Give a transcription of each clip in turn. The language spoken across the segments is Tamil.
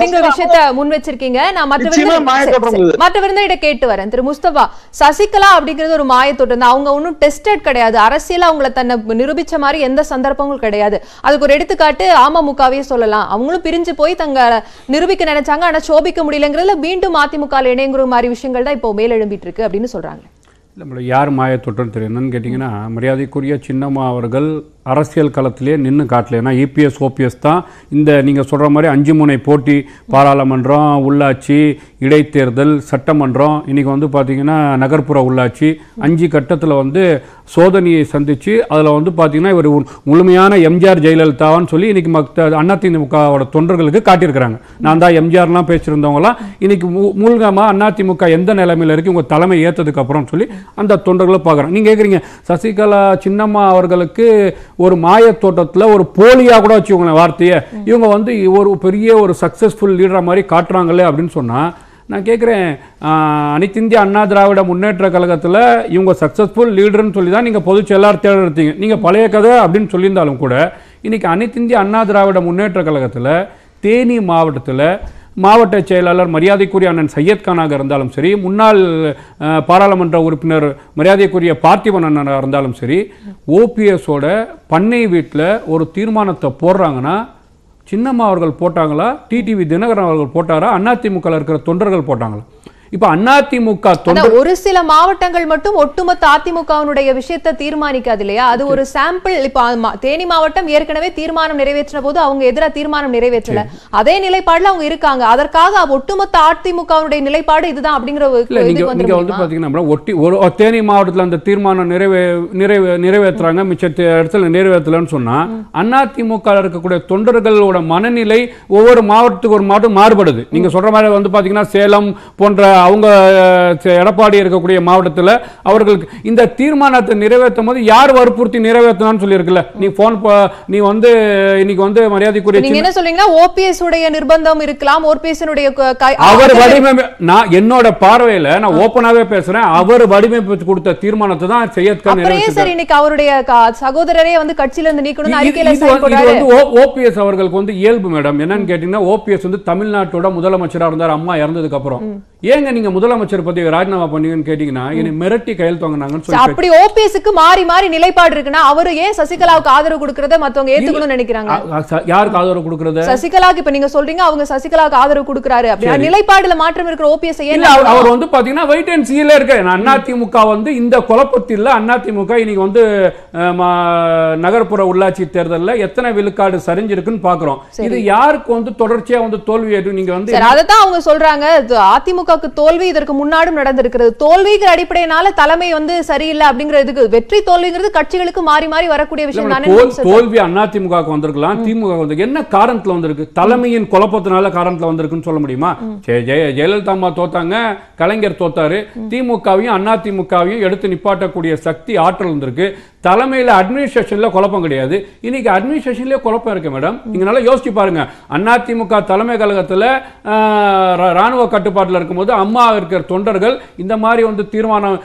அப்படிங்கிற விஷயத்த முன் வச்சிருக்கீங்க நான் மற்றவருந்தா மற்ற கேட்டு வரேன் திரு முஸ்தபா சசிகலா அப்படிங்கறது ஒரு மாயத்தோட்டம் தான் அவங்க ஒன்னும் டெஸ்டட் கிடையாது அரசியல் அவங்களை தன்னை நிரூபிச்ச மாதிரி எந்த சந்தர்ப்பங்களும் கிடையாது அதுக்கு ஒரு எடுத்துக்காட்டு அமமுகவே சொல்லலாம் அவங்களும் பிரிஞ்சு போய் தங்க நிரூபிக்க நினைச்சாங்க ஆனா சோபிக்க முடியலங்கிறதுல மீண்டும் அதிமுக இணைங்கிற மாதிரி விஷயங்கள் தான் இப்போ மேலெழும்பிட்டு இருக்கு அப்படின்னு சொல்றாங்க நம்மளை யார் மாயத்தொற்றம் தெரியும் என்னன்னு கேட்டீங்கன்னா மரியாதைக்குரிய சின்னம்மா அவர்கள் அரசியல் களத்திலே நின்று காட்டல ஏன்னா இபிஎஸ் e ஓபிஎஸ் தான் இந்த நீங்கள் சொல்கிற மாதிரி அஞ்சு முனை போட்டி பாராளுமன்றம் உள்ளாட்சி இடைத்தேர்தல் சட்டமன்றம் இன்றைக்கி வந்து பார்த்திங்கன்னா நகர்ப்புற உள்ளாட்சி அஞ்சு கட்டத்தில் வந்து சோதனையை சந்தித்து அதில் வந்து பார்த்திங்கன்னா இவர் முழுமையான எம்ஜிஆர் ஜெயலலிதாவான்னு சொல்லி இன்றைக்கி மக் அதிமுகவோட தொண்டர்களுக்கு காட்டியிருக்கிறாங்க நான் தான் எம்ஜிஆர்லாம் பேசியிருந்தவங்களாம் இன்றைக்கி மூழ்கமாக அதிமுக எந்த நிலைமையில் இருக்குது உங்கள் தலைமை ஏற்றதுக்கப்புறம்னு சொல்லி அந்த தொண்டர்களை பார்க்குறாங்க நீங்கள் கேட்குறீங்க சசிகலா சின்னம்மா அவர்களுக்கு ஒரு மாயத்தோட்டத்தில் ஒரு போலியாக கூட வச்சுக்கோங்களேன் வார்த்தையை இவங்க வந்து ஒரு பெரிய ஒரு சக்ஸஸ்ஃபுல் லீடராக மாதிரி காட்டுறாங்களே அப்படின்னு சொன்னால் நான் கேட்குறேன் அனைத்திந்திய அண்ணா திராவிட முன்னேற்ற கழகத்தில் இவங்க சக்ஸஸ்ஃபுல் லீடர்னு சொல்லி தான் நீங்கள் பொதுச் செயலாளர் தேர்ந்தெடுத்தீங்க நீங்கள் பழைய கதை அப்படின்னு சொல்லியிருந்தாலும் கூட இன்றைக்கி அனைத்திந்திய அண்ணா திராவிட முன்னேற்ற கழகத்தில் தேனி மாவட்டத்தில் மாவட்ட செயலாளர் மரியாதைக்குரிய அண்ணன் சையத்கானாக இருந்தாலும் சரி முன்னாள் பாராளுமன்ற உறுப்பினர் மரியாதைக்குரிய பார்த்திபன் அண்ணனாக இருந்தாலும் சரி ஓபிஎஸோட பண்ணை வீட்டில் ஒரு தீர்மானத்தை போடுறாங்கன்னா சின்னம்மா அவர்கள் போட்டாங்களா டிடிவி தினகரன் அவர்கள் போட்டாரா அதிமுகவில் இருக்கிற தொண்டர்கள் போட்டாங்களா இப்ப அதிமுக ஒரு சில மாவட்டங்கள் மட்டும் ஒட்டுமொத்த அதிமுகவினுடைய விஷயத்தை தீர்மானிக்காது இல்லையா அது ஒரு சாம்பிள் இப்ப தேனி மாவட்டம் ஏற்கனவே தீர்மானம் நிறைவேற்றின போது அவங்க எதிராக தீர்மானம் நிறைவேற்றல அதே நிலைப்பாடுல அவங்க இருக்காங்க அதற்காக ஒட்டுமொத்த அதிமுகவினுடைய நிலைப்பாடு இதுதான் அப்படிங்கிற நீங்க வந்து பாத்தீங்கன்னா ஒட்டி ஒரு தேனி மாவட்டத்தில் அந்த தீர்மானம் நிறைவே நிறைவே நிறைவேற்றுறாங்க மிச்ச இடத்துல நிறைவேற்றலன்னு சொன்னா அதிமுக இருக்கக்கூடிய தொண்டர்களோட மனநிலை ஒவ்வொரு மாவட்டத்துக்கு ஒரு மாவட்டம் மாறுபடுது நீங்க சொல்ற மாதிரி வந்து பாத்தீங்கன்னா சேலம் போன்ற அவங்க எடப்பாடி இருக்கக்கூடிய மாவட்டத்தில் அவர்களுக்கு இந்த தீர்மானத்தை நிறைவேற்றும் போது யார் வற்புறுத்தி நிறைவேற்றணும்னு சொல்லியிருக்கல நீ போன் நீ வந்து இன்னைக்கு வந்து மரியாதைக்குரிய நீங்க என்ன சொல்றீங்கன்னா ஓபிஎஸ் உடைய நிர்பந்தம் இருக்கலாம் ஓபிஎஸ் அவர் வடிவமை நான் என்னோட பார்வையில நான் ஓபனாவே பேசுறேன் அவர் வடிவமைப்பு கொடுத்த தீர்மானத்தை தான் செய்யத்கா இன்னைக்கு அவருடைய சகோதரரே வந்து கட்சியில இருந்து நீக்கணும் அறிக்கையில இது ஓபிஎஸ் அவர்களுக்கு வந்து இயல்பு மேடம் என்னன்னு கேட்டீங்கன்னா ஓபிஎஸ் வந்து தமிழ்நாட்டோட முதலமைச்சரா இருந்தார் அம்மா இறந்ததுக்கு அப்புறம் ஏங்க நீங்க முதலமைச்சர் பதவி ராஜினாமா பண்ணீங்கன்னு கேட்டீங்கன்னா என்னை மிரட்டி கையில் தொங்கினாங்கன்னு சொல்லி அப்படி ஓபிஎஸ்க்கு மாறி மாறி நிலைப்பாடு இருக்குன்னா அவரு ஏன் சசிகலாவுக்கு ஆதரவு கொடுக்கறத மத்தவங்க ஏத்துக்கணும்னு நினைக்கிறாங்க யாருக்கு ஆதரவு கொடுக்கறது சசிகலாக்கு இப்ப நீங்க சொல்றீங்க அவங்க சசிகலாவுக்கு ஆதரவு கொடுக்கறாரு அப்படின்னா நிலைப்பாடுல மாற்றம் இருக்கிற ஓபிஎஸ் ஏன் அவர் வந்து பாத்தீங்கன்னா வெயிட் அண்ட் சீல இருக்க அண்ணா திமுக வந்து இந்த குழப்பத்தில் அண்ணா திமுக இன்னைக்கு வந்து நகர்ப்புற உள்ளாட்சி தேர்தலில் எத்தனை விழுக்காடு சரிஞ்சிருக்குன்னு பாக்குறோம் இது யாருக்கு வந்து தொடர்ச்சியா வந்து தோல்வி நீங்க வந்து அதான் அவங்க சொல்றாங்க அதிமுக திமுகக்கு தோல்வி இதற்கு முன்னாடும் நடந்திருக்கிறது தோல்விங்கிற அடிப்படையினால தலைமை வந்து சரியில்லை அப்படிங்கிறதுக்கு வெற்றி தோல்விங்கிறது கட்சிகளுக்கு மாறி மாறி வரக்கூடிய விஷயம் தோல்வி அண்ணா திமுகவுக்கு வந்திருக்கலாம் திமுக வந்து என்ன காரணத்துல வந்திருக்கு தலைமையின் குழப்பத்தினால காரணத்துல வந்திருக்குன்னு சொல்ல முடியுமா ஜெயலலிதா அம்மா தோத்தாங்க கலைஞர் தோத்தாரு திமுகவையும் அண்ணா திமுகவையும் எடுத்து நிப்பாட்டக்கூடிய சக்தி ஆற்றல் வந்திருக்கு தலைமையில அட்மினிஸ்ட்ரேஷன்ல குழப்பம் கிடையாது இன்னைக்கு அட்மினிஸ்ட்ரேஷன்லேயே குழப்பம் இருக்கு மேடம் நீங்க நல்லா யோசிச்சு பாருங்க அதிமுக தலைமை கழகத்துல ராணுவ கட்டுப்பாட்டில் இருக்கும் போது அம்மா இருக்கிற தொண்டர்கள் இந்த மாதிரி வந்து தீர்மானம்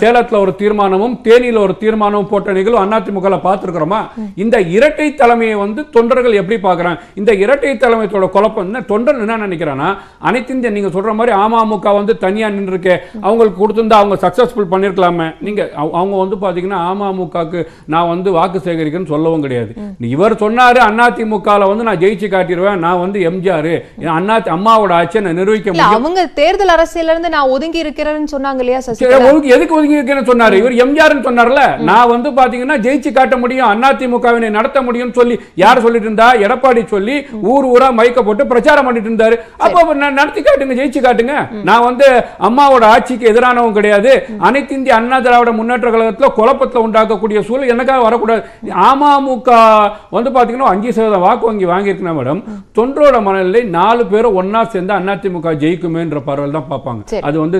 சேலத்தில் ஒரு தீர்மானமும் தேனியில் ஒரு தீர்மானமும் போட்ட நிகழ்வு அதிமுக பார்த்துருக்கிறோமா இந்த இரட்டை தலைமையை வந்து தொண்டர்கள் எப்படி பார்க்குறாங்க இந்த இரட்டை தலைமையத்தோட குழப்பம் என்ன தொண்டர் என்ன நினைக்கிறேன்னா அனைத்திந்திய நீங்கள் சொல்கிற மாதிரி அமமுக வந்து தனியாக நின்றுருக்கு அவங்களுக்கு கொடுத்துருந்தா அவங்க சக்ஸஸ்ஃபுல் பண்ணியிருக்கலாமே நீங்கள் அவங்க வந்து பார்த்தீங்கன்னா அமமுகவுக்கு நான் வந்து வாக்கு சேகரிக்கன்னு சொல்லவும் கிடையாது இவர் சொன்னார் அதிமுகவில் வந்து நான் ஜெயிச்சு காட்டிடுவேன் நான் வந்து எம்ஜிஆர் அண்ணா அம்மாவோட ஆட்சியை நான் நிர்வகிக்க முடியும் அவங்க தேர்தல் தேர்தல் அரசியலிருந்து நான் ஒதுங்கி இருக்கிறேன்னு சொன்னாங்க இல்லையா சசி ஒதுங்கி எதுக்கு ஒதுங்கி இருக்கேன்னு சொன்னாரு இவர் எம்ஜிஆர் சொன்னார்ல நான் வந்து பாத்தீங்கன்னா ஜெயிச்சு காட்ட முடியும் அதிமுகவினை நடத்த முடியும் சொல்லி யார் சொல்லிட்டு இருந்தா எடப்பாடி சொல்லி ஊர் ஊரா மயக்க போட்டு பிரச்சாரம் பண்ணிட்டு இருந்தாரு அப்ப நடத்தி காட்டுங்க ஜெயிச்சு காட்டுங்க நான் வந்து அம்மாவோட ஆட்சிக்கு எதிரானவும் கிடையாது அனைத்து இந்திய அண்ணா திராவிட முன்னேற்ற கழகத்துல குழப்பத்துல உண்டாக்கக்கூடிய சூழல் எனக்காக வரக்கூடாது அமமுக வந்து பாத்தீங்கன்னா அஞ்சு சதவீதம் வாக்கு வங்கி வாங்கியிருக்கேன் மேடம் தொன்றோட மனநிலை நாலு பேரும் ஒன்னா சேர்ந்து அதிமுக ஜெயிக்குமேன்ற பரவல் தான் பார்ப்பாங்க அது வந்து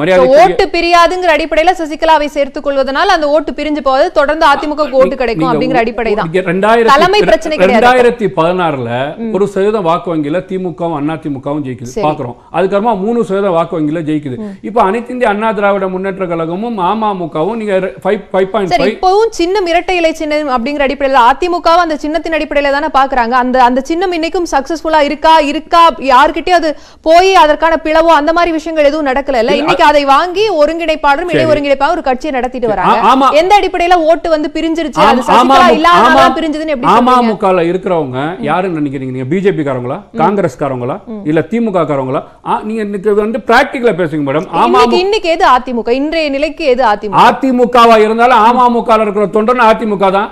மரியாதை ஓட்டு பிரியாதுங்கிற அடிப்படையில் சசிகலாவை சேர்த்துக் கொள்வதனால் அந்த ஓட்டு பிரிஞ்சு போவது தொடர்ந்து அதிமுக ஓட்டு கிடைக்கும் அப்படிங்கிற அடிப்படை தான் தலைமை பிரச்சனை ரெண்டாயிரத்தி பதினாறுல ஒரு சதவீதம் வாக்கு வங்கியில திமுகவும் அண்ணா திமுகவும் ஜெயிக்குது பாக்குறோம் அதுக்கப்புறமா மூணு சதவீதம் வாக்கு வங்கியில ஜெயிக்குது இப்போ அனைத்து இந்திய அண்ணா திராவிட முன்னேற்ற கழகமும் அமமுகவும் நீங்க இப்பவும் சின்னம் இரட்டை இலை சின்னம் அப்படிங்கிற அடிப்படையில் அதிமுகவும் அந்த சின்னத்தின் அடிப்படையில தானே பாக்குறாங்க அந்த அந்த சின்னம் இன்னைக்கும் சக்சஸ்ஃபுல்லா இருக்கா இருக்கா யார்கிட்டயும் அது போய் அதற்கான பிளவோ அந்த மாதிரி விஷயங்கள் எதுவும் நடக்கல இல்ல இன்னைக்கு அதை வாங்கி ஒருங்கிணைப்பாளரும் இணை ஒருங்கிணைப்பாளர் ஒரு கட்சியை நடத்திட்டு வராங்க எந்த அடிப்படையில ஓட்டு வந்து பிரிஞ்சிருச்சு பிரிஞ்சதுன்னு அமமுக இருக்கிறவங்க யாருன்னு நினைக்கிறீங்க நீங்க பிஜேபி காரங்களா காங்கிரஸ் காரங்களா இல்ல திமுக காரங்களா நீங்க இன்னைக்கு வந்து பிராக்டிகலா பேசுங்க மேடம் ஆமா இன்னைக்கு எது அதிமுக இன்றைய நிலைக்கு எது அதிமுக அதிமுகவா இருந்தாலும் அமமுக இருக்கிற தொண்டன் அதிமுக தான்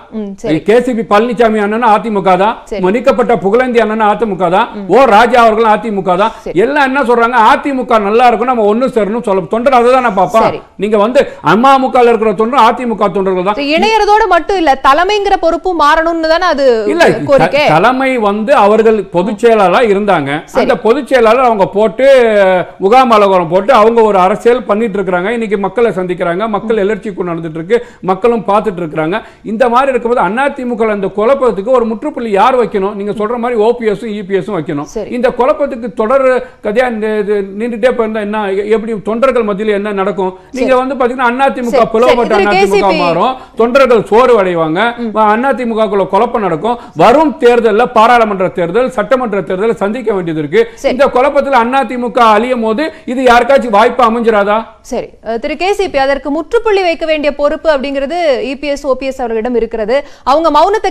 கேசிபி பழனிசாமி அண்ணன் அதிமுக தான் மன்னிக்கப்பட்ட புகழந்தி அண்ணன் அதிமுக தான் ஓ ராஜா அவர்களும் அதிமுக தான் எல்லாம் என்ன சொல்றாங்க அதிமுக அதிமுக நல்லா இருக்கும் நம்ம ஒன்னு சேரணும் சொல்ல தொண்டர் அதை தான் பாப்பா நீங்க வந்து அமமுக இருக்கிற தொண்டர் அதிமுக தொண்டர்கள் தான் இணையறதோடு மட்டும் இல்ல தலைமைங்கிற பொறுப்பு மாறணும்னு தானே அது இல்ல தலைமை வந்து அவர்கள் பொதுச் இருந்தாங்க அந்த பொதுச் செயலாளர் அவங்க போட்டு முகாம் அலகோரம் போட்டு அவங்க ஒரு அரசியல் பண்ணிட்டு இருக்கிறாங்க இன்னைக்கு மக்களை சந்திக்கிறாங்க மக்கள் எழுச்சிக்கு நடந்துட்டு இருக்கு மக்களும் பார்த்துட்டு இருக்கிறாங்க இந்த மாதிரி இருக்கும்போது அதிமுக இந்த குழப்பத்துக்கு ஒரு முற்றுப்புள்ளி யார் வைக்கணும் நீங்க சொல்ற மாதிரி ஓபிஎஸ் இபிஎஸ் வைக்கணும் இந்த குழப்பத்துக்கு தொடர் கதையா நின்றுட்டே போயிருந்தா என்ன எப்படி தொண்டர்கள் மத்தியில் என்ன நடக்கும் நீங்க வந்து பாத்தீங்கன்னா அதிமுக பிளவுபட்ட அதிமுக மாறும் தொண்டர்கள் சோறு அடைவாங்க அதிமுக குழப்பம் நடக்கும் வரும் தேர்தலில் பாராளுமன்ற தேர்தல் சட்டமன்ற தேர்தல் சந்திக்க வேண்டியது இருக்கு இந்த குழப்பத்தில் அதிமுக அழியும் போது இது யாருக்காச்சும் வாய்ப்பு அமைஞ்சிராதா சரி திரு கேசிபி அதற்கு முற்றுப்புள்ளி வைக்க வேண்டிய பொறுப்பு அப்படிங்கிறது இபிஎஸ் ஓபிஎஸ் அவர்களிடம் இருக்கிறது அவங்க மௌனத்தை